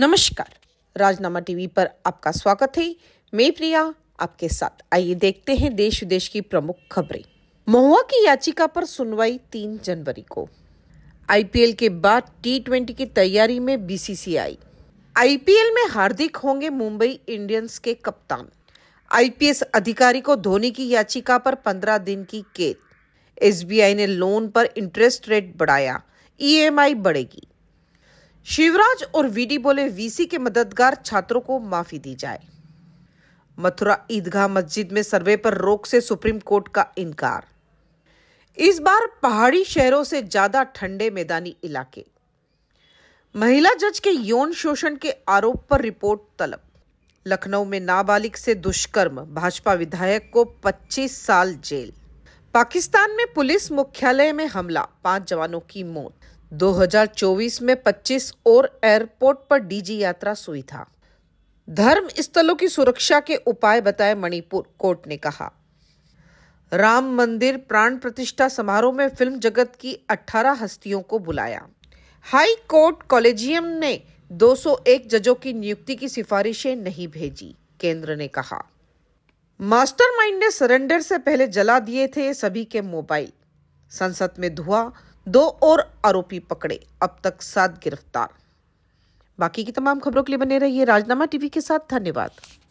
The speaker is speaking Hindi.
नमस्कार राजनामा टीवी पर आपका स्वागत है मैं प्रिया आपके साथ आइए देखते हैं देश विदेश की प्रमुख खबरें महुआ की याचिका पर सुनवाई तीन जनवरी को आईपीएल के बाद टी ट्वेंटी की तैयारी में बीसीसीआई आईपीएल में हार्दिक होंगे मुंबई इंडियंस के कप्तान आईपीएस अधिकारी को धोनी की याचिका पर पंद्रह दिन की कैद एसबीआई ने लोन पर इंटरेस्ट रेट बढ़ाया ईएमआई बढ़ेगी शिवराज और वीडी बोले वीसी के मददगार छात्रों को माफी दी जाए मथुरा ईदगाह मस्जिद में सर्वे पर रोक से सुप्रीम कोर्ट का इनकार इस बार पहाड़ी शहरों से ज्यादा ठंडे मैदानी इलाके महिला जज के यौन शोषण के आरोप पर रिपोर्ट तलब लखनऊ में नाबालिग से दुष्कर्म भाजपा विधायक को 25 साल जेल पाकिस्तान में पुलिस मुख्यालय में हमला पांच जवानों की मौत 2024 में 25 और एयरपोर्ट पर डीजी यात्रा सुई था धर्म स्थलों की सुरक्षा के उपाय बताए मणिपुर कोर्ट ने कहा राम मंदिर प्राण प्रतिष्ठा समारोह में फिल्म जगत की 18 हस्तियों को बुलाया हाई कोर्ट कॉलेजियम ने 201 जजों की नियुक्ति की सिफारिशें नहीं भेजी केंद्र ने कहा मास्टरमाइंड ने सरेंडर से पहले जला दिए थे सभी के मोबाइल संसद में धुआं दो और आरोपी पकड़े अब तक सात गिरफ्तार बाकी की तमाम खबरों के लिए बने रहिए राजनामा टीवी के साथ धन्यवाद